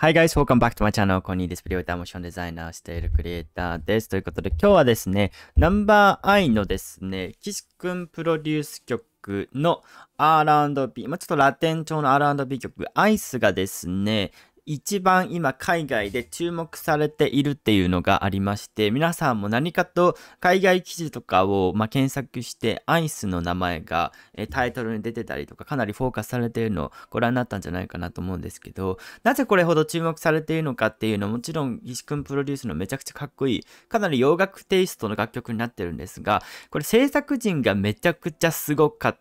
Hi guys, welcome back to my channel. こんにちは。ディスプレイターモーションデザイナーしているクリエイターです。ということで今日はですね、ナンバーアイのですね、岸くんプロデュース曲の R&B、まあ、ちょっとラテン調の R&B 曲、アイスがですね、一番今海外で注目されているっていうのがありまして、皆さんも何かと海外記事とかを、ま検索して、アイスの名前が、えタイトルに出てたりとか、かなりフォーカスされているのをご覧になったんじゃないかなと思うんですけど、なぜこれほど注目されているのかっていうのもちろん石君プロデュースのめちゃくちゃかっこいい、かなり洋楽テイストの楽曲になってるんですが、これ制作陣がめちゃくちゃすごかった。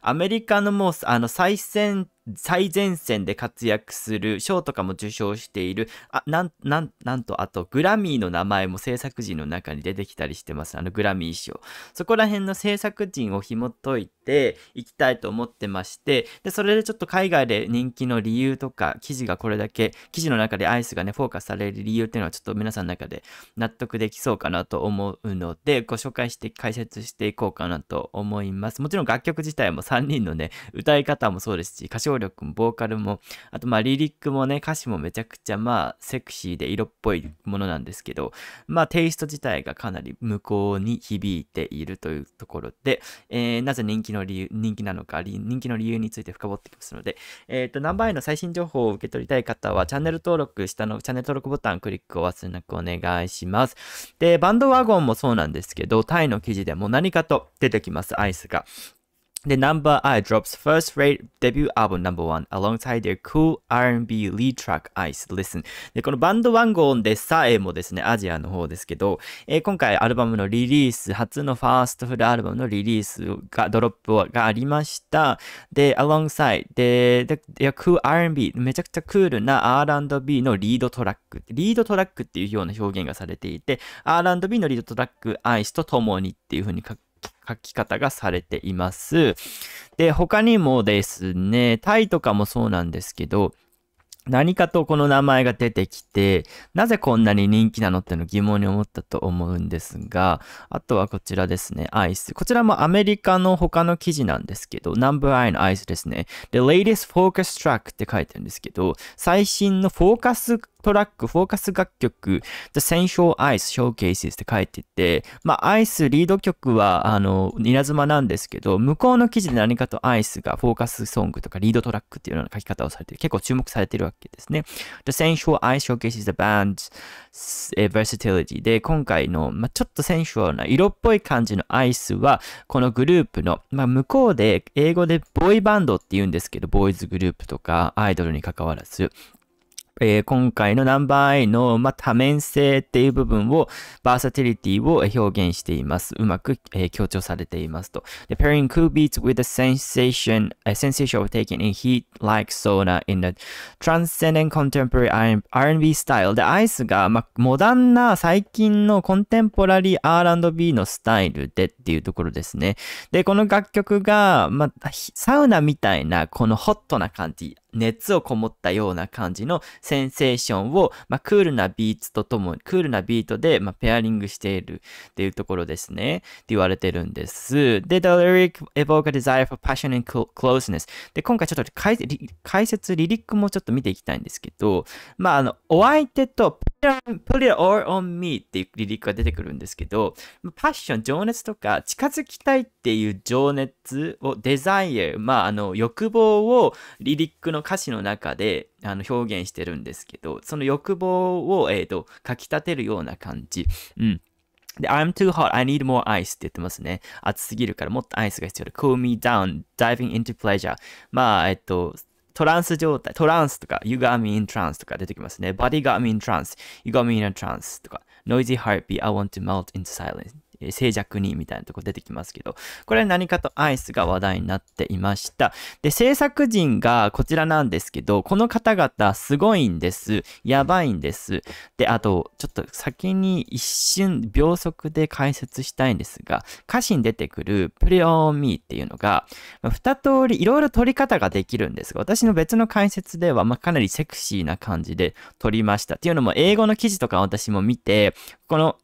アメリカのもうあの最先最前線で活躍する、賞とかも受賞している、あ、なん、なん、なんと、あと、グラミーの名前も制作人の中に出てきたりしてます。あの、グラミー賞。そこら辺の制作人を紐解いていきたいと思ってまして、で、それでちょっと海外で人気の理由とか、記事がこれだけ、記事の中でアイスがね、フォーカスされる理由っていうのは、ちょっと皆さんの中で納得できそうかなと思うので、ご紹介して、解説していこうかなと思います。もちろん楽曲自体も3人のね、歌い方もそうですし、歌唱力もボーカルも、あとまあリリックもね、歌詞もめちゃくちゃまあセクシーで色っぽいものなんですけど、まあテイスト自体がかなり向こうに響いているというところで、えー、なぜ人気の理由、人気なのか、人気の理由について深掘ってきますので、えっ、ー、と、ナンバーの最新情報を受け取りたい方は、チャンネル登録、下のチャンネル登録ボタンクリックを忘れなくお願いします。で、バンドワゴンもそうなんですけど、タイの記事でも何かと出てきます、アイスが。The number I drops first rate debut album number one alongside their cool R&B lead track Ice Listen で、このバンドワンゴンでさえもですね、アジアの方ですけど、えー、今回アルバムのリリース、初のファーストフルアルバムのリリースが、ドロップがありました。で、alongside で、で、で cool R&B、めちゃくちゃクールな R&B のリードトラック、リードトラックっていうような表現がされていて、R&B のリードトラック Ice と共にっていう風に書く書き方がされています。で、他にもですね、タイとかもそうなんですけど、何かとこの名前が出てきて、なぜこんなに人気なのっての疑問に思ったと思うんですが、あとはこちらですね、アイス。こちらもアメリカの他の記事なんですけど、ナンバーアイのアイスですね。で、latest focus track って書いてるんですけど、最新のフォーカストラック、フォーカス楽曲、The Sensual Ice Showcases って書いてて、まあ、アイスリード曲は、あの、稲妻なんですけど、向こうの記事で何かとアイスがフォーカスソングとかリードトラックっていうような書き方をされて、結構注目されてるわけですね。The Sensual Ice Showcases the band's versatility で、今回の、まあ、ちょっとセンシュアルな色っぽい感じのアイスは、このグループの、まあ、向こうで英語でボーイバンドって言うんですけど、ボーイズグループとかアイドルに関わらず、えー、今回のナンバーイの、まあ、多面性っていう部分を、バーサティリティを表現しています。うまく、えー、強調されていますと。で、pairing cool beats with a sensation, a sensation of taking in heat like sauna in the transcendent contemporary R&B style. で、アイスが、まあ、モダンな最近のコンテンポラリー R&B のスタイルでっていうところですね。で、この楽曲が、まあ、サウナみたいな、このホットな感じ、熱をこもったような感じのセンセーションを、まあ、クールなビーツとともに、クールなビートで、まあ、ペアリングしているっていうところですね。って言われてるんです。で、The lyric evoke a desire for passion and closeness。で、今回ちょっと解解説、リリックもちょっと見ていきたいんですけど、まあ、あの、お相手と Put it all on me っていうリリックが出てくるんですけど、パッション、情熱とか、近づきたいっていう情熱を、デザイア、まあ、あの、欲望をリリックのの歌詞の中であの表現してるんですけど、その欲望を、えーと、かきたてるような感じ。うん。で、I'm too hot, I need more ice って言ってますね。暑すぎるからもっとアイスが必要で、cool me down, diving into pleasure。まあ、えっと、トランス状態、トランスとか、you got me in trance とか出てきますね。body got me in trance, you got me in a trance とか、noisy heartbeat, I want to melt into silence 静寂にみたいなとこ出てきますけど、これは何かとアイスが話題になっていました。で、制作人がこちらなんですけど、この方々すごいんです。やばいんです。で、あと、ちょっと先に一瞬秒速で解説したいんですが、歌詞に出てくるプレオーミーっていうのが、二通りいろいろ撮り方ができるんですが、私の別の解説では、まあ、かなりセクシーな感じで撮りました。っていうのも英語の記事とか私も見て、この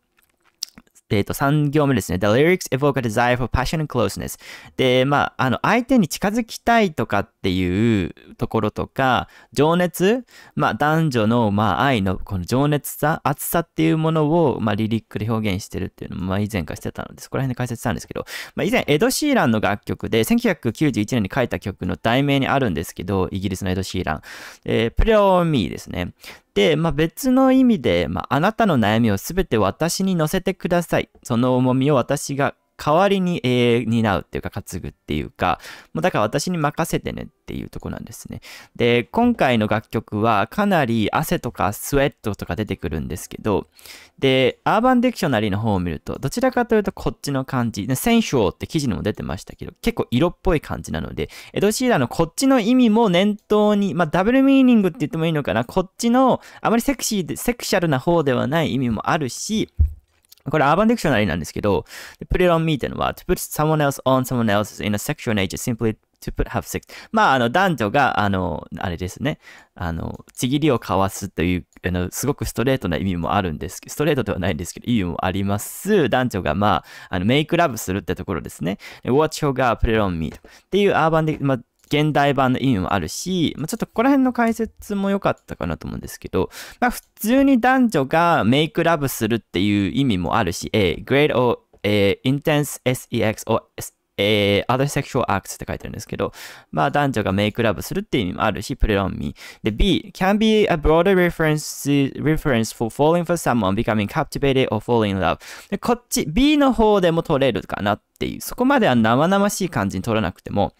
えっ、ー、と、3行目ですね。The lyrics evoke a desire for passion and closeness. で、まあ、あの、相手に近づきたいとかっっていうところとか、情熱まあ男女のまあ愛のこの情熱さ、熱さっていうものをまあリリックで表現してるっていうのもまあ以前からしてたので、そこら辺で解説したんですけど、まあ以前エド・シーランの楽曲で1991年に書いた曲の題名にあるんですけど、イギリスのエド・シーラン。えー、プレオーミーですね。で、まあ、別の意味で、まあ、あなたの悩みを全て私に乗せてください。その重みを私が代わりに、えー、担うっていうか、担ぐっていうか、もうだから私に任せてねっていうとこなんですね。で、今回の楽曲はかなり汗とかスウェットとか出てくるんですけど、で、アーバンディクショナリーの方を見ると、どちらかというとこっちの感じ、センシュオって記事にも出てましたけど、結構色っぽい感じなので、エド・シーラーのこっちの意味も念頭に、まあ、ダブルミーニングって言ってもいいのかな、こっちのあまりセクシーで、セクシャルな方ではない意味もあるし、これ、アーバンディクショナリーなんですけど、put it on me っていうのは、to put someone else on someone else in a sexual nature simply to put have sex. まあ、あの、男女が、あの、あれですね、あの、ちぎりを交わすという、あの、すごくストレートな意味もあるんですけど、ストレートではないんですけど、意味もあります。男女が、まあ、あの、メイクラブするってところですね。watch your girl put it on me っていうアーバンディ、クショナまあ、現代版の意味もあるし、まあ、ちょっとここら辺の解説も良かったかなと思うんですけど、まあ、普通に男女がメイクラブするっていう意味もあるし、A、great or、えー、intense sex or、えー、other sexual acts って書いてあるんですけど、まあ男女がメイクラブするっていう意味もあるし、プレロンミー。で、B、can be a broader reference, reference for falling for someone, becoming captivated or falling in love。で、こっち、B の方でも取れるかなっていう、そこまでは生々しい感じに取らなくても、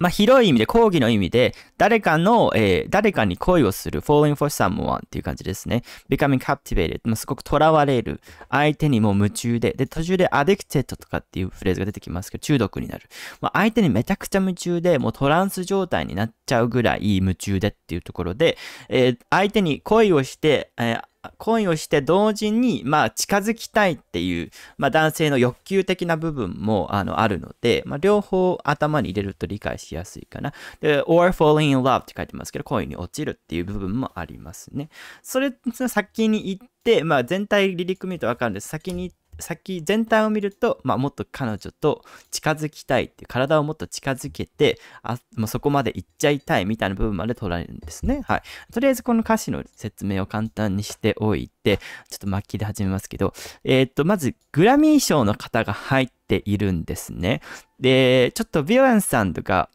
まあ、広い意味で、講義の意味で、誰かの、えー、誰かに恋をする、falling for someone っていう感じですね。becoming captivated、まあ、すごく囚われる。相手にも夢中で。で、途中で addicted とかっていうフレーズが出てきますけど、中毒になる。まあ、相手にめちゃくちゃ夢中で、もうトランス状態になっちゃうぐらい夢中でっていうところで、えー、相手に恋をして、えー恋をして同時に、まあ、近づきたいっていう、まあ、男性の欲求的な部分も、あの、あるので、まあ、両方頭に入れると理解しやすいかな。で、or falling in love って書いてますけど、恋に落ちるっていう部分もありますね。それ、先に言って、まあ、全体離陸見るとわかるんです。先に言って先全体を見ると、まあ、もっと彼女と近づきたいって体をもっと近づけてあまそこまで行っちゃいたいみたいな部分まで取られるんですね、はい、とりあえずこの歌詞の説明を簡単にしておいてちょっと末期で始めますけど、えー、っとまずグラミー賞の方が入っているんですねでちょっとビヨエンさんとか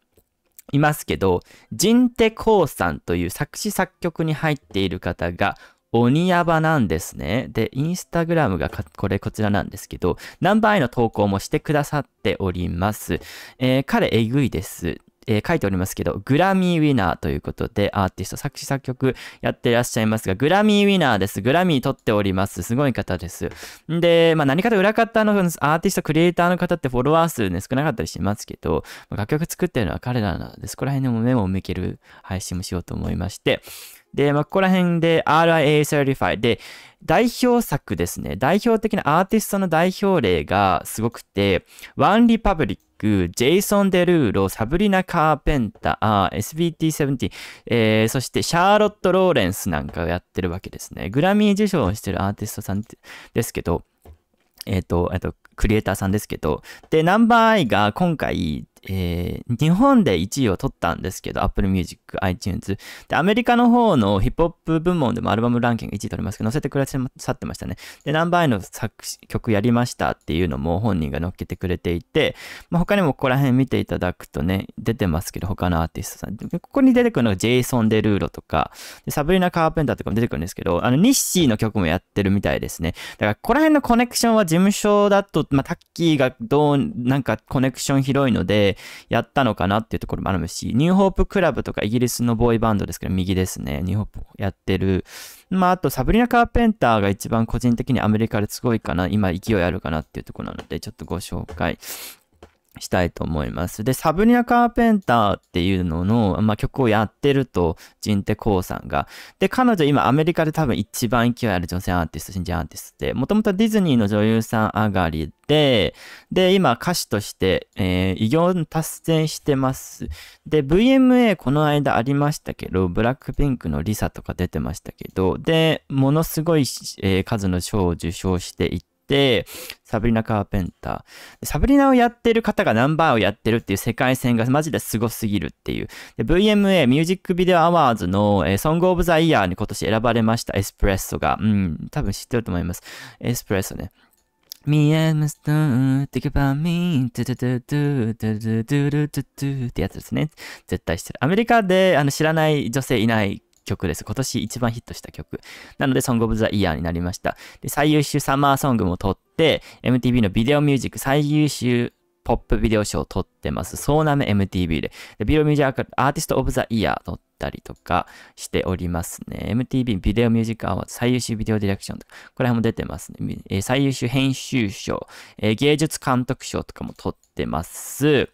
いますけど、ジンテコウさんという作詞作曲に入っている方が鬼ヤバなんですね。で、インスタグラムがこれこちらなんですけど、ナンバーの投稿もしてくださっております。えー、彼えぐいです。えー、書いておりますけど、グラミーウィナーということで、アーティスト、作詞作曲やってらっしゃいますが、グラミーウィナーです。グラミー取っております。すごい方です。んで、まあ何かと裏方のアーティスト、クリエイターの方ってフォロワー数ね、少なかったりしますけど、楽曲作ってるのは彼らなんです。ここら辺でも目を向ける配信もしようと思いまして、で、まあ、ここら辺で RIA Certified で、代表作ですね。代表的なアーティストの代表例がすごくて、One Republic、ジェイソン・デルーロ、サブリナ・カーペンタ、SBT17、えー、そしてシャーロット・ローレンスなんかをやってるわけですね。グラミー受賞をしてるアーティストさんですけど、えっ、ー、と、えっ、ー、と、クリエイターさんですけど、で、ナンバーアイが今回、えー、日本で1位を取ったんですけど、Apple Music、iTunes。で、アメリカの方のヒップホップ部門でもアルバムランキング1位取りますけど、載せてくださってましたね。で、ナンバーンの作曲やりましたっていうのも本人が載っけてくれていて、まあ、他にもここら辺見ていただくとね、出てますけど、他のアーティストさん。ここに出てくるのがジェイソン・デ・ルーロとか、サブリナ・カーペンターとかも出てくるんですけど、あの、ニッシーの曲もやってるみたいですね。だから、ここら辺のコネクションは事務所だと、まあ、タッキーがどう、なんかコネクション広いので、でやったのかなっていうところもあるし、ニューホープクラブとかイギリスのボーイバンドですけど、右ですね。ニューホープやってる。まあ、あと、サブリナ・カーペンターが一番個人的にアメリカですごいかな、今勢いあるかなっていうところなので、ちょっとご紹介したいと思います。で、サブニア・カーペンターっていうのの、まあ、曲をやってると、ジンテ・コウさんが。で、彼女今アメリカで多分一番勢いある女性アーティスト、新人アーティストで、もともとディズニーの女優さん上がりで、で、今歌手として、えー、偉業達成してます。で、VMA この間ありましたけど、ブラックピンクのリサとか出てましたけど、で、ものすごい、えー、数の賞を受賞していて、、サブリナ・カーペンター。サブリナをやってる方がナンバーをやってるっていう世界線がマジですごすぎるっていう。VMA ミュージックビデオアワーズの、えー、ソングオブザイヤーに今年選ばれましたエスプレッソが。うん、多分知ってると思います。エスプレッソね。Me and Mr. Think about me. ってやつですね。絶対知ってる。アメリカであの知らない女性いない曲です。今年一番ヒットした曲。なので、ソングオブザイヤーになりました。で、最優秀サマーソングも取って、MTV のビデオミュージック最優秀ポップビデオ賞を取ってます。そうなめ MTV で。で、ビデオミュージックアーティストオブザイヤー取ったりとかしておりますね。MTV ビデオミュージックアワード最優秀ビデオディレクションとか、これも出てますね。えー、最優秀編集賞、えー、芸術監督賞とかも取ってます。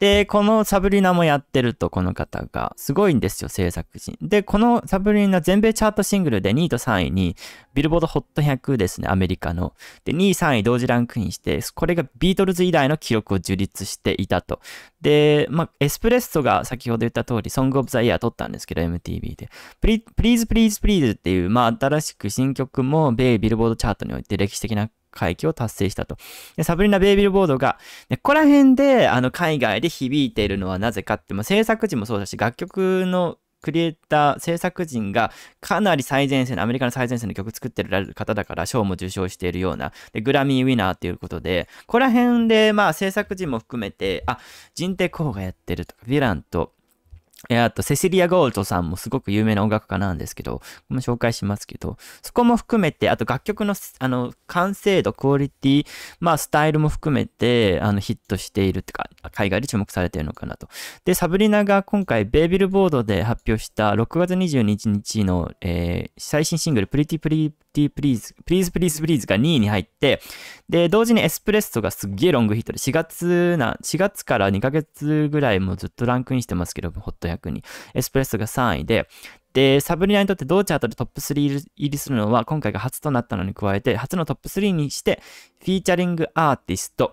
で、このサブリナもやってると、この方が。すごいんですよ、制作人。で、このサブリナ全米チャートシングルで2位と3位に、ビルボードホット100ですね、アメリカの。で、2位、3位同時ランクインして、これがビートルズ以来の記録を樹立していたと。で、まあ、エスプレッソが先ほど言った通り、ソングオブザイヤー撮ったんですけど、MTV で。プリーズ、プリーズ、プリーズっていう、まあ、新しく新曲も米ビルボードチャートにおいて歴史的な回帰を達成したと。でサブリナ・ベイビルボードが、ここら辺であの海外で響いているのはなぜかって、まあ、制作陣もそうだし、楽曲のクリエイター、制作陣がかなり最前線、アメリカの最前線の曲作ってる方だから賞も受賞しているような、でグラミーウィナーということで、ここら辺でまあ制作陣も含めて、あ、人定候補がやってるとか、ヴィランとえあと、セシリア・ゴールドさんもすごく有名な音楽家なんですけど、こも紹介しますけど、そこも含めて、あと楽曲の、あの、完成度、クオリティ、まあ、スタイルも含めて、あの、ヒットしているってか、海外で注目されているのかなと。で、サブリナが今回、ベイビルボードで発表した6月22日の、えー、最新シングル、プリティプリティープリーズ、プリーズプリーズプリーズが2位に入って、で、同時にエスプレッソがすっげえロングヒットで、4月な、4月から2ヶ月ぐらいもずっとランクインしてますけど、ホット100に。エスプレッソが3位で、で、サブリナにとって同チャートでトップ3入りするのは今回が初となったのに加えて、初のトップ3にして、フィーチャリングアーティスト、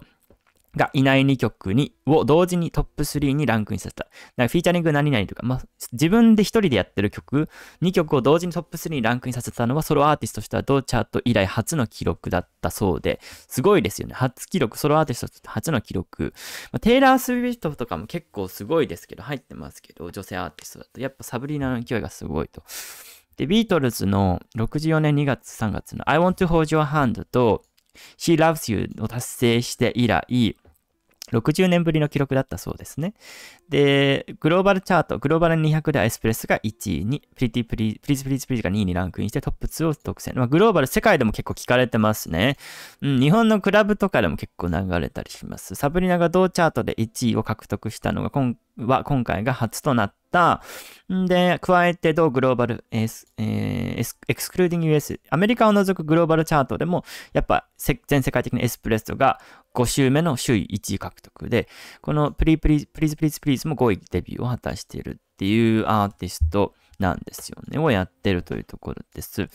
がいない2曲にを同時にトップ3にランクインさせた。んかフィーチャリング何々とか、まあ、自分で1人でやってる曲、2曲を同時にトップ3にランクインさせたのはソロアーティストとしては同チャート以来初の記録だったそうで、すごいですよね。初記録、ソロアーティストとして初の記録。まあ、テイラー・スウィフトとかも結構すごいですけど、入ってますけど、女性アーティストだと。やっぱサブリーナの勢いがすごいと。で、ビートルズの64年2月3月の I want to hold your hand と She loves you を達成して以来、60年ぶりの記録だったそうですね。で、グローバルチャート、グローバル200でエスプレスが1位に、プリティプリ、プリズプリズプリズが2位にランクインしてトップ2を独占。まあ、グローバル世界でも結構聞かれてますね。うん、日本のクラブとかでも結構流れたりします。サブリナが同チャートで1位を獲得したのが今は今回が初となった。んで、加えて同グローバル、えーえー、エクスクルーディング US、アメリカを除くグローバルチャートでも、やっぱ全世界的にエスプレッソが5週目の首位1位獲得で、このプリプリ、プリズプリズプリズも5位デビューを果たしているっていうアーティストなんですよね、をやってるというところです。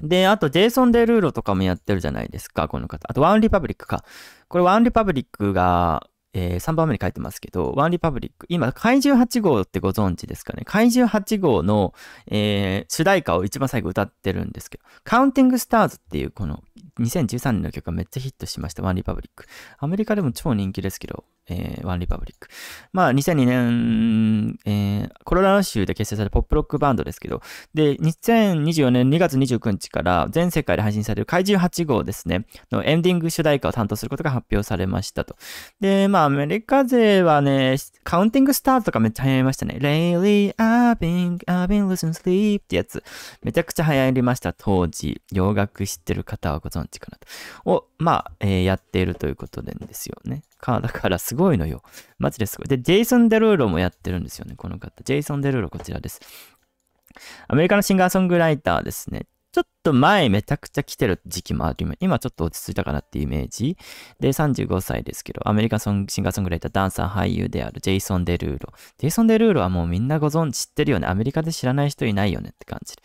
で、あと、ジェイソン・デ・ルーロとかもやってるじゃないですか、この方。あと、ワン・リパブリックか。これ、ワン・リパブリックが、えー、3番目に書いてますけど、ワンリパブリック。今、怪獣8号ってご存知ですかね。怪獣8号の、えー、主題歌を一番最後歌ってるんですけど、カウンティングスターズっていうこの2013年の曲がめっちゃヒットしました。ワンリパブリック。アメリカでも超人気ですけど、えー、ワンリパブリック。まあ、2002年、えーロラダ州で結成されたポップロックバンドですけど、で、2024年2月29日から全世界で配信される怪獣8号ですね、のエンディング主題歌を担当することが発表されましたと。で、まあ、アメリカ勢はね、カウンティングスタートとかめっちゃ流行りましたね。Lately, I've been, I've been losing sleep ってやつ。めちゃくちゃ流行りました、当時。洋楽知ってる方はご存知かなと。を、まあ、えー、やっているということなんですよね。か、だからすごいのよ。マジですごい。で、ジェイソン・デルーロもやってるんですよね、この方。ジェイソン・デルーロ、こちらです。アメリカのシンガーソングライターですね。ちょっと前めちゃくちゃ来てる時期もある。今ちょっと落ち着いたかなっていうイメージ。で、35歳ですけど、アメリカソンシンガーソングライター、ダンサー、俳優であるジェイソン・デ・ルーロ。ジェイソン・デ・ルーロはもうみんなご存知、知ってるよね。アメリカで知らない人いないよねって感じ。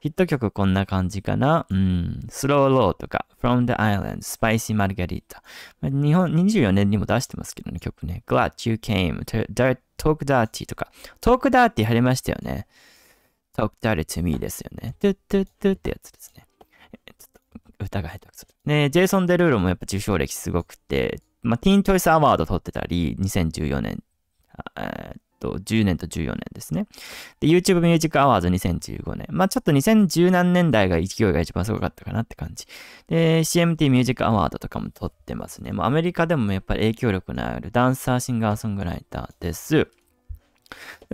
ヒット曲こんな感じかな。うん、スローローとか、From the Island、スパイシー・マルガリータ。日本、24年にも出してますけどね、曲ね。Glad You Came、Talk Dirty とか。Talk Dirty 入りましたよね。talk dirty to me ですよね。トゥトゥトゥってやつですね。ちょっと歌が下手くそ。ね、ジェイソン・デルーロもやっぱ受賞歴すごくて、まあ、ティーン・チョイス・アワード取ってたり、2014年、えー、っと、10年と14年ですね。で、YouTube ミュージックアワード2015年。まあ、ちょっと2010何年代が勢いが一番すごかったかなって感じ。で、CMT ミュージックアワードとかも取ってますね。もうアメリカでもやっぱり影響力のあるダンサー、シンガー、ソングライターです。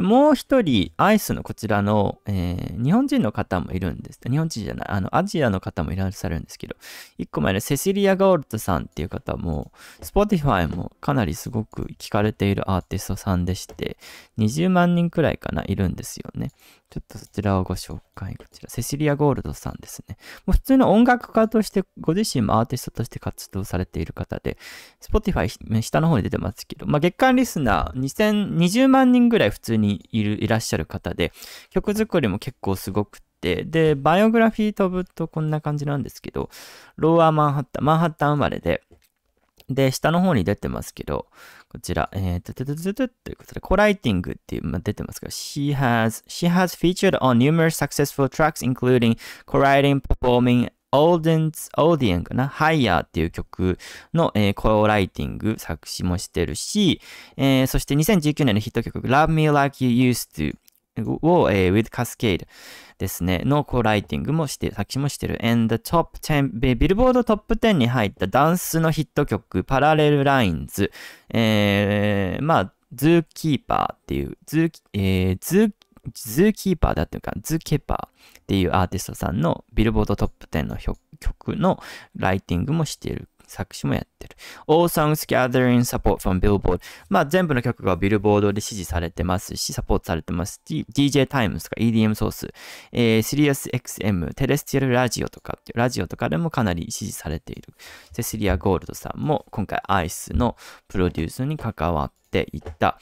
もう一人、アイスのこちらの、えー、日本人の方もいるんです。日本人じゃない、あの、アジアの方もいらっしゃるんですけど、一個前のセシリア・ゴールドさんっていう方も、スポティファイもかなりすごく聞かれているアーティストさんでして、20万人くらいかな、いるんですよね。ちょっとそちらをご紹介。こちら、セシリア・ゴールドさんですね。もう普通の音楽家として、ご自身もアーティストとして活動されている方で、スポティファイ、下の方に出てますけど、まあ、月間リスナー2020万人ぐらい普通ににいるいらっしゃる方で、曲作りも結構すごくて、で、バイオグラフィー飛ぶとこんな感じなんですけど、ローアーマンハッタン、マンハッタン生まれで、で、下の方に出てますけど、こちら、えー、と、と、ゥトゥということで、コライティングっていう、ま出てますけど、she has, she has featured on numerous successful tracks including c o w r i t i n g performing オーデ i e n c e a u d かな ?Higher っていう曲の、えー、コーライティング、作詞もしてるし、えー、そして2019年のヒット曲 Love Me Like You Used to を、えー、With Cascade ですね、のコーライティングもして、作詞もしてる。And the top 10、ビルボードトップ10に入ったダンスのヒット曲、Parallel Lines。えー、まあ、ズーキーパーっていう、ズー,、えー、ズーズーキーパーだっていうか、ズーケーパーっていうアーティストさんのビルボードトップ10の曲のライティングもしている。作詞もやってる。All songs gathering support from Billboard。まあ全部の曲がビルボードで支持されてますし、サポートされてますし、DJ Times とか EDM ソース、えー、SiriusXM、テレス a l r ルラジオとか、ラジオとかでもかなり支持されている。セシリア・ゴールドさんも今回 ICE のプロデュースに関わっていった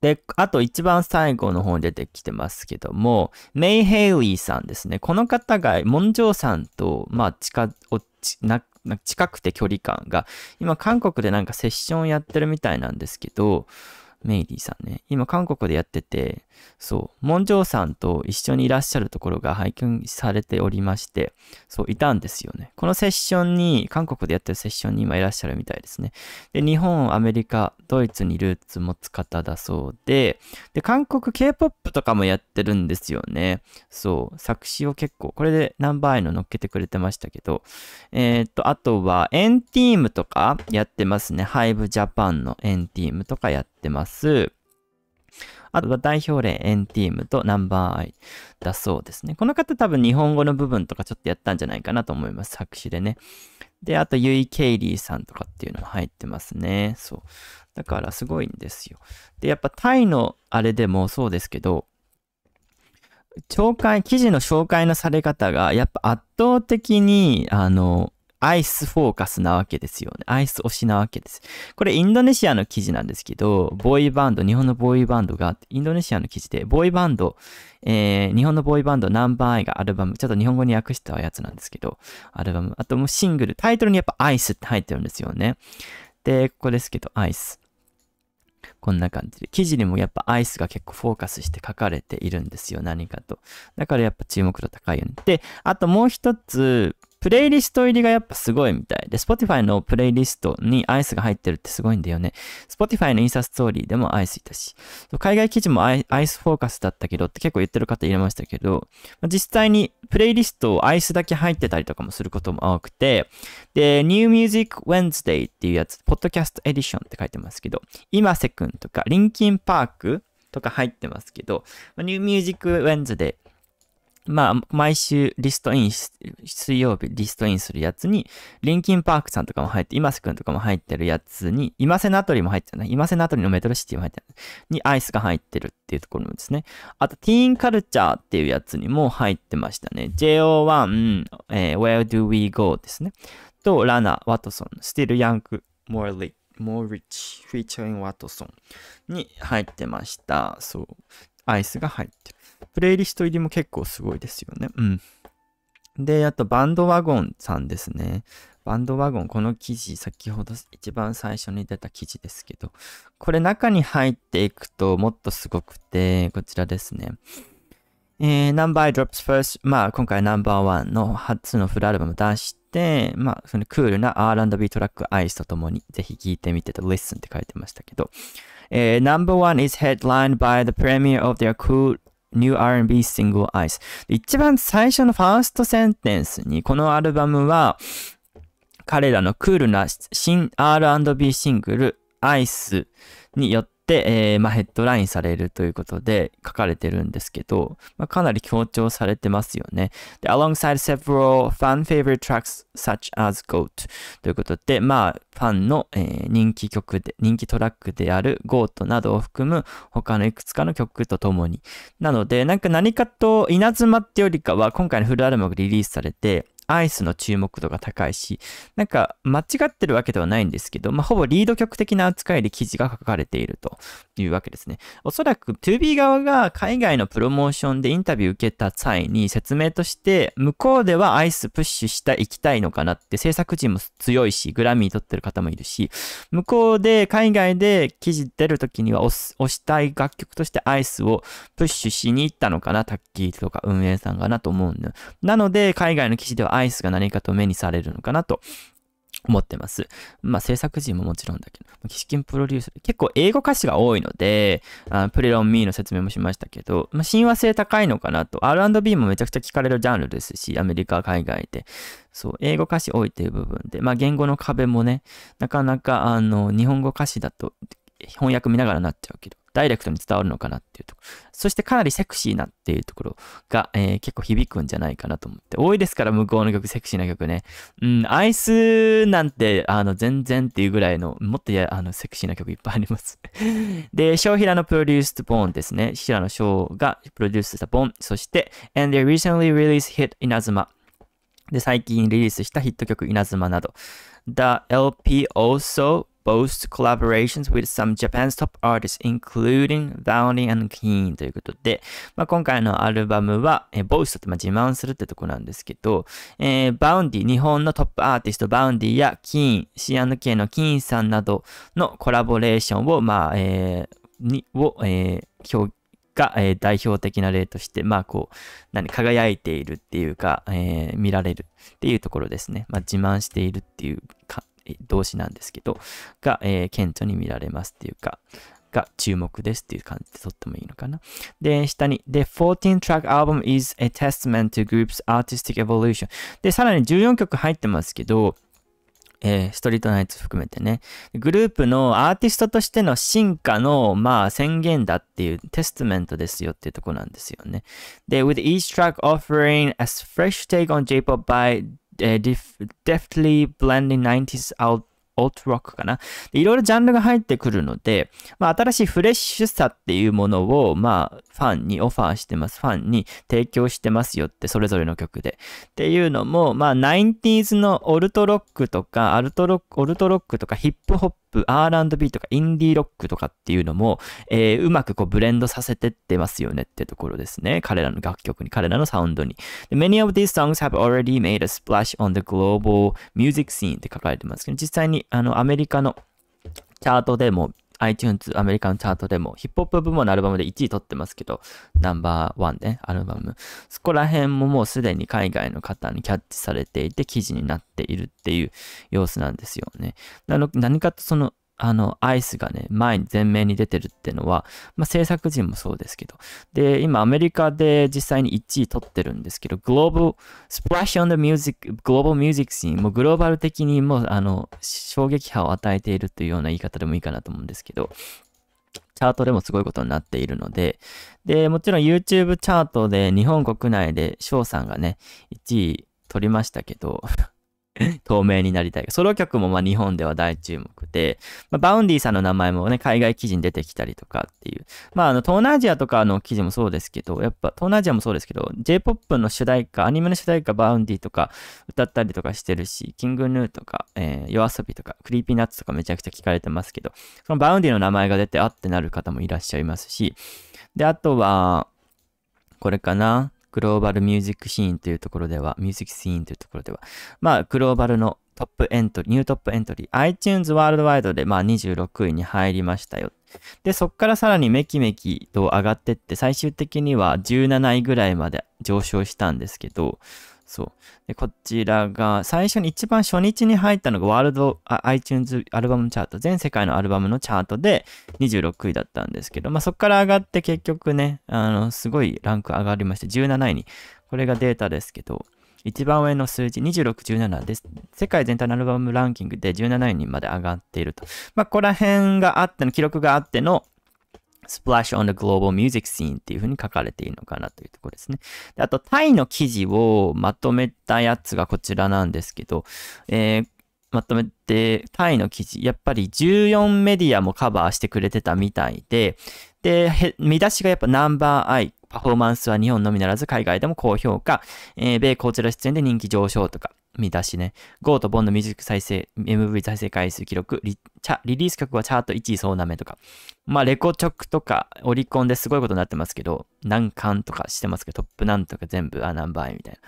で、あと一番最後の方に出てきてますけども、メイ・ヘイリーさんですね。この方が、モンジョーさんと、まあ、近、おちな近くて距離感が、今韓国でなんかセッションやってるみたいなんですけど、メイディさんね。今、韓国でやってて、そう、モンジョーさんと一緒にいらっしゃるところが拝見されておりまして、そう、いたんですよね。このセッションに、韓国でやってるセッションに今いらっしゃるみたいですね。で、日本、アメリカ、ドイツにルーツ持つ方だそうで、で、韓国 K-POP とかもやってるんですよね。そう、作詞を結構、これでナンバーアイの乗っけてくれてましたけど、えー、っと、あとは、エンティームとかやってますね。ハイブジャパンのエンティームとかやってます。ス、あとは代表例エンティームとナンバーアイだそうですね。この方多分日本語の部分とかちょっとやったんじゃないかなと思います。作詞でね。で、あとユイ・ケイリーさんとかっていうのも入ってますね。そう。だからすごいんですよ。で、やっぱタイのあれでもそうですけど、紹介、記事の紹介のされ方がやっぱ圧倒的に、あの、アイスフォーカスなわけですよね。アイス推しなわけです。これインドネシアの記事なんですけど、ボーイバンド、日本のボーイバンドが、インドネシアの記事で、ボーイバンド、えー、日本のボーイバンドナンバーアイがアルバム、ちょっと日本語に訳したやつなんですけど、アルバム、あともうシングル、タイトルにやっぱアイスって入ってるんですよね。で、ここですけど、アイス。こんな感じで。記事にもやっぱアイスが結構フォーカスして書かれているんですよ、何かと。だからやっぱ注目度高いよね。で、あともう一つ、プレイリスト入りがやっぱすごいみたい。で、Spotify のプレイリストにアイスが入ってるってすごいんだよね。Spotify のインサストーリーでもアイスいたし。海外記事もアイスフォーカスだったけどって結構言ってる方いれましたけど、実際にプレイリストをアイスだけ入ってたりとかもすることも多くて、で、New Music Wednesday っていうやつ、Podcast Edition って書いてますけど、今瀬くんとか、リンキンパークとか入ってますけど、New Music Wednesday まあ、毎週リストインし、水曜日リストインするやつに、リンキンパークさんとかも入って、今瀬ス君とかも入ってるやつに、今瀬ナトリも入ってるね。今瀬ナトリのメトロシティも入ってる。にアイスが入ってるっていうところですね。あと、ティーンカルチャーっていうやつにも入ってましたね。JO1、えー、Where Do We Go ですね。と、ラナ、ワトソン、スティル・ヤンク、モーリッモーリッチ、フィーチャイン・ワトソンに入ってました。そう。アイスが入ってる。プレイリスト入りも結構すごいですよね。うん。で、あとバンドワゴンさんですね。バンドワゴン、この記事、先ほど一番最初に出た記事ですけど、これ中に入っていくともっとすごくて、こちらですね。えー、Number I Drops First、まあ今回 n ワ1の初のフルアルバム出して、まあそのクールな R&B トラック Ice とともにぜひ聴いてみてと Listen って書いてましたけど、えー、Number o is headlined by the premiere of their cool New R&B Single Eyes。一番最初のファーストセンテンスに、このアルバムは、彼らのクールな新 R&B シングル、アイスによって、で、えー、まあ、ヘッドラインされるということで書かれてるんですけど、まあ、かなり強調されてますよね。で、alongside several fan favorite tracks such as GOAT ということで、まあ、ファンの、えー、人気曲で、人気トラックである GOAT などを含む他のいくつかの曲とともに。なので、なんか何かと稲妻ってよりかは、今回のフルアルバムがリリースされて、アイスの注目度が高いし、なんか間違ってるわけではないんですけど、まあ、ほぼリード曲的な扱いで記事が書かれているというわけですね。おそらく 2B 側が海外のプロモーションでインタビュー受けた際に説明として、向こうではアイスプッシュしたい、行きたいのかなって、制作陣も強いし、グラミー取ってる方もいるし、向こうで海外で記事出るときには押したい楽曲としてアイスをプッシュしに行ったのかな、タッキーとか運営さんがなと思うんだ。なので、海外の記事ではアイスが何かと目にされるのかなと思ってます。まあ、制作陣ももちろんだけど、キシキンプロデュース、結構英語歌詞が多いので、あプレロンミーの説明もしましたけど、まあ、親和性高いのかなと、R&B もめちゃくちゃ聞かれるジャンルですし、アメリカ、海外で。そう、英語歌詞多いっていう部分で、まあ、言語の壁もね、なかなか、あの、日本語歌詞だと、翻訳見ながらなっちゃうけど、ダイレクトに伝わるのかなっていうところ。そしてかなりセクシーなっていうところが、えー、結構響くんじゃないかなと思って。多いですから、向こうの曲、セクシーな曲ね。うん、アイスなんて、あの、全然っていうぐらいの、もっとあの、セクシーな曲いっぱいあります で、ショーヒラのプロデュースボーンですね。ショーがプロデュースしたボン。そして、and they recently released hit 稲妻。で、最近リリースしたヒット曲稲妻など。The LP also boasts collaborations with some Japan's top artists including Downing and Keen ということで、まあ、今回のアルバムは、えー、boast ってまあ自慢するってとこなんですけど、えー、バウンディ、日本のトップアーティストバウンディやキーン、C&K のキーンさんなどのコラボレーションを、まあ、えー、に、を、えー、表が、えー、代表的な例として、まあこう、何、輝いているっていうか、えー、見られるっていうところですね。まあ自慢しているっていうか動詞なんですけど、が、えー、顕著に見られますっていうか、が注目ですっていう感じでとってもいいのかな。で、下に、The 14 track album is a testament to group's artistic evolution。で、さらに14曲入ってますけど、えー、ストリートナイツ含めてね、グループのアーティストとしての進化の、まあ、宣言だっていうテストメントですよっていうとこなんですよね。で、with each track offering a fresh take on J-pop by えー、deftly blending 90s out オートロックかな。いろいろジャンルが入ってくるので、まあ、新しいフレッシュさっていうものを、まあ、ファンにオファーしてます。ファンに提供してますよって、それぞれの曲で。っていうのも、まあ、90s のオルトロックとか、アルトロック、オルトロックとか、ヒップホッププ、R&B とかインディーロックとかっていうのも、えー、うまくこうブレンドさせてってますよねってところですね。彼らの楽曲に、彼らのサウンドに。Many of these songs have already made a splash on the global music scene って書かれてますけど、実際にあのアメリカのチャートでも iTunes アメリカのチャートでも、ヒップホップ部門のアルバムで1位取ってますけど、ナンバーワンね、アルバム。そこら辺ももうすでに海外の方にキャッチされていて、記事になっているっていう様子なんですよね。なの何かとその、あの、アイスがね、前に前面に出てるってのは、まあ、制作陣もそうですけど、で、今アメリカで実際に1位取ってるんですけど、グローブ、スプラッシュオンザ・ミュージック、グローバルミュージックシーン、もうグローバル的にもう、あの、衝撃波を与えているというような言い方でもいいかなと思うんですけど、チャートでもすごいことになっているので、で、もちろん YouTube チャートで日本国内で翔さんがね、1位取りましたけど 透明になりたい。ソロ曲もま日本では大注目で、まあ、バウンディさんの名前もね、海外記事に出てきたりとかっていう。まあ、あの、東南アジアとかの記事もそうですけど、やっぱ東南アジアもそうですけど、J-POP の主題歌、アニメの主題歌、バウンディとか歌ったりとかしてるし、キングヌーとか、えー、夜遊びとか、クリーピーナッツとかめちゃくちゃ聞かれてますけど、そのバウンディの名前が出て、あってなる方もいらっしゃいますし、で、あとは、これかな。グローバルミュージックシーンというところでは、ミュージックシーンというところでは、まあ、グローバルのトップエントリー、ニュートップエントリー、iTunes ワールドワイドで、まあ、26位に入りましたよ。で、そこからさらにメキメキと上がってって、最終的には17位ぐらいまで上昇したんですけど、そう。で、こちらが、最初に一番初日に入ったのがワールド iTunes アルバムチャート、全世界のアルバムのチャートで26位だったんですけど、まあ、そこから上がって結局ね、あの、すごいランク上がりまして、17位に。これがデータですけど、一番上の数字2617です。世界全体のアルバムランキングで17位にまで上がっていると。まあ、ここら辺があっての、記録があっての、splash on the global music scene っていうふうに書かれているのかなというところですね。であと、タイの記事をまとめたやつがこちらなんですけど、えー、まとめて、タイの記事、やっぱり14メディアもカバーしてくれてたみたいで、で、見出しがやっぱナンバーアイ、パフォーマンスは日本のみならず海外でも高評価、えー、米こちら出演で人気上昇とか、見出しね。ゴーとボンのミュージック再生、MV 再生回数記録、リチャリリース曲はチャート1位総なめとか。まあ、レコチョクとか、オリコンですごいことになってますけど、難関とかしてますけど、トップなんとか全部、あ、何倍みたいな。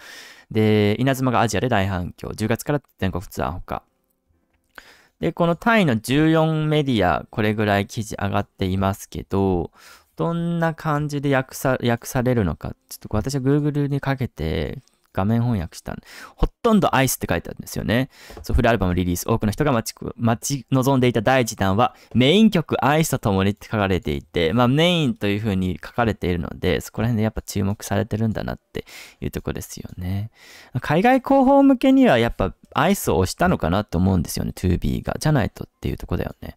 で、稲妻がアジアで大反響。10月から全国ツアーほか。で、このタイの14メディア、これぐらい記事上がっていますけど、どんな感じで訳さ訳されるのか、ちょっと私は Google にかけて画面翻訳したほとんどアイスって書いてあるんですよね。そう、フルアルバムリリース。多くの人が待ち、待ち望んでいた第1弾は、メイン曲アイスと共にって書かれていて、まあメインという風に書かれているので、そこら辺でやっぱ注目されてるんだなっていうとこですよね。海外広報向けにはやっぱアイスを押したのかなと思うんですよね、2B が。じゃないとっていうとこだよね。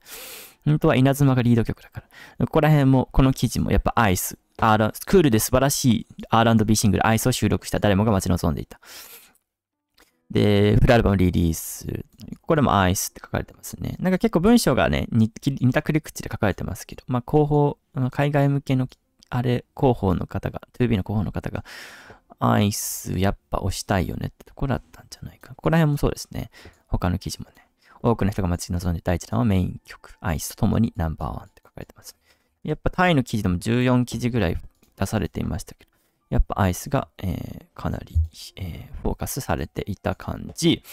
本当は稲妻がリード曲だから。ここら辺も、この記事もやっぱアイス。R、クールで素晴らしい R&B シングルアイスを収録した誰もが待ち望んでいた。で、フルアルバムリリース。これもアイスって書かれてますね。なんか結構文章がね、似たくり口で書かれてますけど、まあ広報、海外向けの、あれ、広報の方が、2B の広報の方が、アイスやっぱ押したいよねってところだったんじゃないか。ここら辺もそうですね。他の記事もね。多くの人が待ち望んで第1弾はメイン曲、アイスとともにナンバーワンって書かれてます。やっぱタイの記事でも14記事ぐらい出されていましたけど、やっぱアイスが、えー、かなり、えー、フォーカスされていた感じ。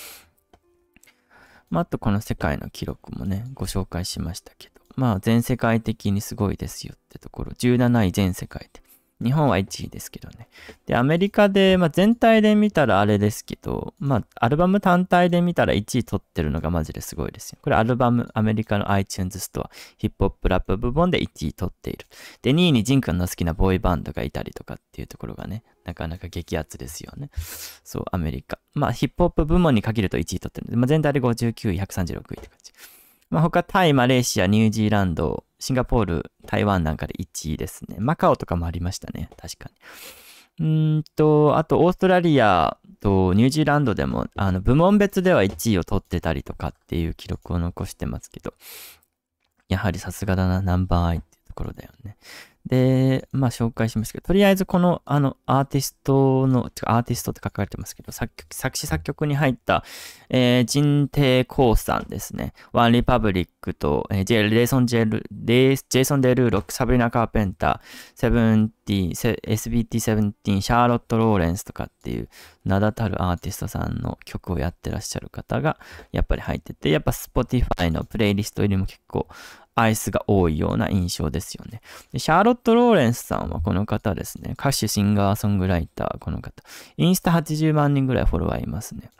まあ、あとこの世界の記録もね、ご紹介しましたけど、まあ全世界的にすごいですよってところ、17位全世界で。日本は1位ですけどね。で、アメリカで、まあ、全体で見たらあれですけど、まあ、アルバム単体で見たら1位取ってるのがマジですごいですよ。これアルバム、アメリカの iTunes ストア、ヒップホップラップ部門で1位取っている。で、2位にジン君の好きなボーイバンドがいたりとかっていうところがね、なかなか激アツですよね。そう、アメリカ。まあ、ヒップホップ部門に限ると1位取ってるので、まあ、全体で59位、136位って感じ。まあ、他、タイ、マレーシア、ニュージーランド、シンガポール、台湾なんかで1位ですね。マカオとかもありましたね。確かに。うんと、あと、オーストラリアとニュージーランドでも、あの、部門別では1位を取ってたりとかっていう記録を残してますけど、やはりさすがだな、ナンバーアイっていうところだよね。で、まあ紹介しますけど、とりあえずこのあのアーティストの、アーティストって書かれてますけど、作曲作詞作曲に入った、えー、ジンテイ・コウさんですね。ワン・リパブリックと、えー、ジェレソン・ジェルレジェイソン・デルーロック、サブリナ・カーペンター、セブンティ、SBT17、シャーロット・ローレンスとかっていう名だたるアーティストさんの曲をやってらっしゃる方がやっぱり入ってて、やっぱ Spotify のプレイリスト入りも結構アイスが多いような印象ですよね。でシャーロット・ローレンスさんはこの方ですね。歌手、シンガー、ソングライター、この方。インスタ80万人ぐらいフォロワーいますね。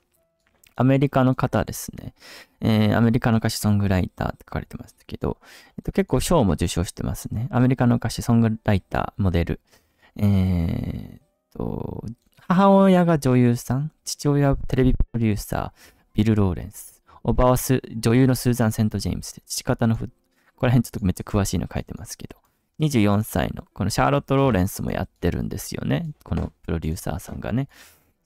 アメリカの方ですね。えー、アメリカの歌手ソングライターって書かれてますけど、えっと、結構賞も受賞してますね。アメリカの歌手ソングライター、モデル。えー、っと、母親が女優さん、父親テレビプロデューサー、ビル・ローレンス。おばは女優のスーザン・セント・ジェームスで、父方のフッこら辺ちょっとめっちゃ詳しいの書いてますけど、24歳のこのシャーロット・ローレンスもやってるんですよね。このプロデューサーさんがね。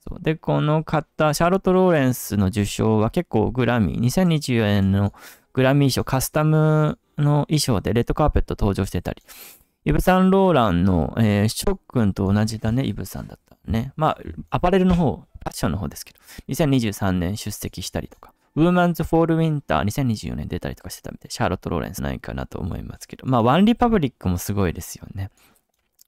そうで、この方、シャーロット・ローレンスの受賞は結構グラミー、2024年のグラミー賞カスタムの衣装でレッドカーペット登場してたり、イブ・サンローランの、えー、ショックンと同じだね、イブさんだったね。まあ、アパレルの方、ファッションの方ですけど、2023年出席したりとか、ウーマンズ・フォール・ウィンター2024年出たりとかしてたみたい。シャーロット・ローレンスないかなと思いますけど。まあ、ワンリパブリックもすごいですよね。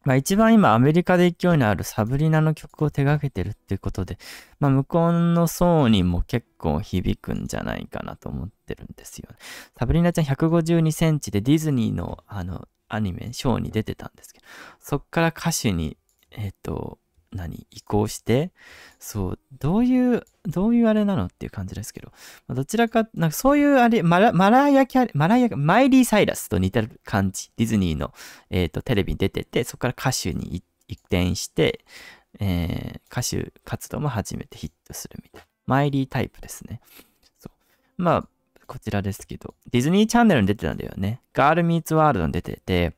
まあ一番今アメリカで勢いのあるサブリナの曲を手掛けてるっていうことで、まあ向こうの層にも結構響くんじゃないかなと思ってるんですよ、ね。サブリナちゃん152センチでディズニーのあのアニメ、ショーに出てたんですけど、そっから歌手に、えっ、ー、と、何移行して、そう、どういう、どういうあれなのっていう感じですけど、どちらか、なんかそういうあれ、マラマライアキャマライア、マイリー・サイラスと似てる感じ、ディズニーの、えっ、ー、と、テレビに出てて、そこから歌手に一転して、えー、歌手活動も初めてヒットするみたいな。マイリータイプですね。そう。まあ、こちらですけど、ディズニーチャンネルに出てたんだよね。ガール・ミーツ・ワールドに出てて、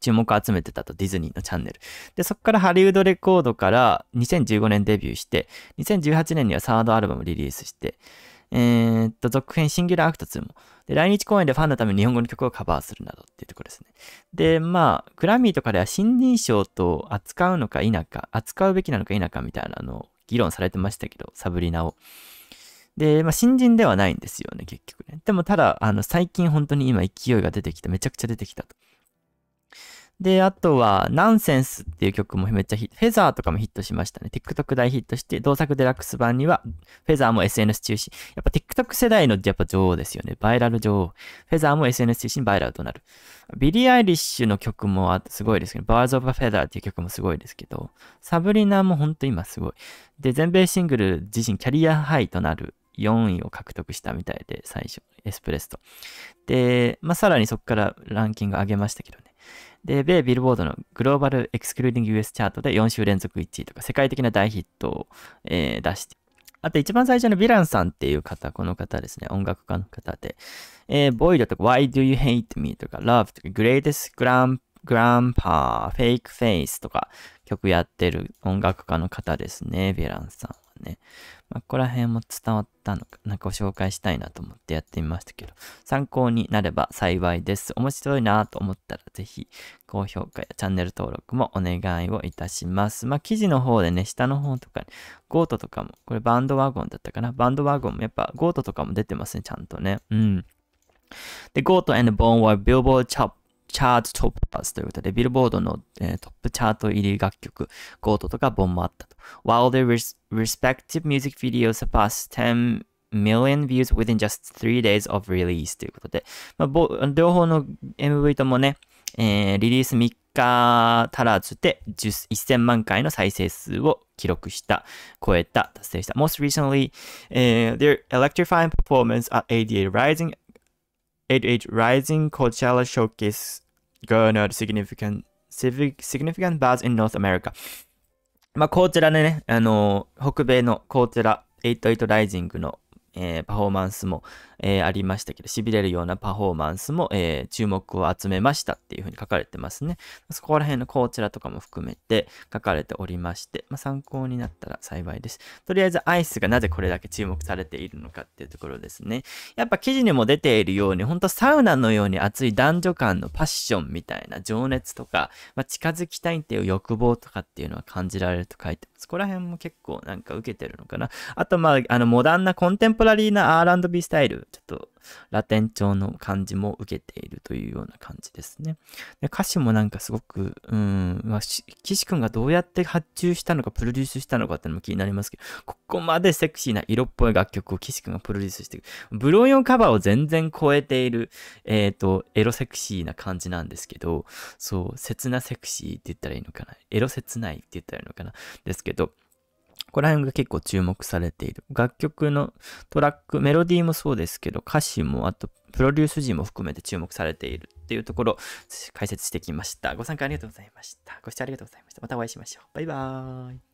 注目を集めてたと、ディズニーのチャンネル。で、そこからハリウッドレコードから2015年デビューして、2018年にはサードアルバムリリースして、えー、っと、続編シンギュラアクト2も。で、来日公演でファンのために日本語の曲をカバーするなどっていうところですね。で、まあ、グラミーとかでは新人賞と扱うのか否か、扱うべきなのか否かみたいなのを議論されてましたけど、サブリナを。で、まあ、新人ではないんですよね、結局ね。でも、ただ、あの、最近本当に今勢いが出てきた、めちゃくちゃ出てきたと。で、あとは、ナンセンスっていう曲もめっちゃヒット、フェザーとかもヒットしましたね。TikTok 大ヒットして、同作デラックス版には、フェザーも SNS 中心。やっぱ TikTok 世代のやっぱ女王ですよね。バイラル女王。フェザーも SNS 中心バイラルとなる。ビリー・アイリッシュの曲もすごいですけど、バーズ・オブ・フェザーっていう曲もすごいですけど、サブリナもほんと今すごい。で、全米シングル自身キャリアハイとなる4位を獲得したみたいで、最初、エスプレスと。で、まあ、さらにそこからランキング上げましたけどね。で、米ビルボードのグローバルエクスクルーディング US チャートで4週連続1位とか、世界的な大ヒットを、えー、出して。あと一番最初のヴィランさんっていう方、この方ですね、音楽家の方で、えー、ボイドとか Why Do You Hate Me とか Love とか Greatest Grand グランパー、フェイクフェイスとか曲やってる音楽家の方ですね、ヴィランさん。ね。まあ、ここら辺も伝わったのか、なんかご紹介したいなと思ってやってみましたけど、参考になれば幸いです。面白いなと思ったら、ぜひ、高評価やチャンネル登録もお願いをいたします。まあ、記事の方でね、下の方とかに、ゴートとかも、これバンドワゴンだったかな。バンドワゴンもやっぱゴートとかも出てますね、ちゃんとね。うん。で、ゴート and Bone were Billboard o p チャートトッパーズということで、ビルボードの、えー、トップチャート入り楽曲、ゴートとかボンもあったと。While their res p e c t i v e music videos surpassed 10 million views within just three days of release ということで、まあ、両方の MV ともね、えー、リリース3日足らずで1000万回の再生数を記録した、超えた、達成した。Most recently,、uh, their electrifying performance at ADA Rising 88 Rising Coachella Showcase garnered significant, significant buzz in North America. まあ、こちらでね、あのー、北米のコーチェラ88ライジングの、えー、パフォーマンスも、えー、ありましたけど、痺れるようなパフォーマンスも、えー、注目を集めましたっていうふうに書かれてますね。そこら辺のこちらとかも含めて書かれておりまして、まあ、参考になったら幸いです。とりあえずアイスがなぜこれだけ注目されているのかっていうところですね。やっぱ記事にも出ているように、本当サウナのように熱い男女間のパッションみたいな情熱とか、まあ、近づきたいっていう欲望とかっていうのは感じられると書いてます。こら辺も結構なんか受けてるのかな。あとまあ、あのモダンなコンテンポラリーな R&B スタイルちょっとラテン調の感じも受けているというような感じですね。で歌詞もなんかすごく、うん、まあ、岸んがどうやって発注したのか、プロデュースしたのかっていうのも気になりますけど、ここまでセクシーな色っぽい楽曲を岸くんがプロデュースしていく。ブロインカバーを全然超えている、えっ、ー、と、エロセクシーな感じなんですけど、そう、切なセクシーって言ったらいいのかな。エロ切ないって言ったらいいのかな。ですけど、ここら辺が結構注目されている。楽曲のトラック、メロディーもそうですけど、歌詞も、あと、プロデュース陣も含めて注目されているっていうところ、解説してきました。ご参加ありがとうございました。ご視聴ありがとうございました。またお会いしましょう。バイバーイ。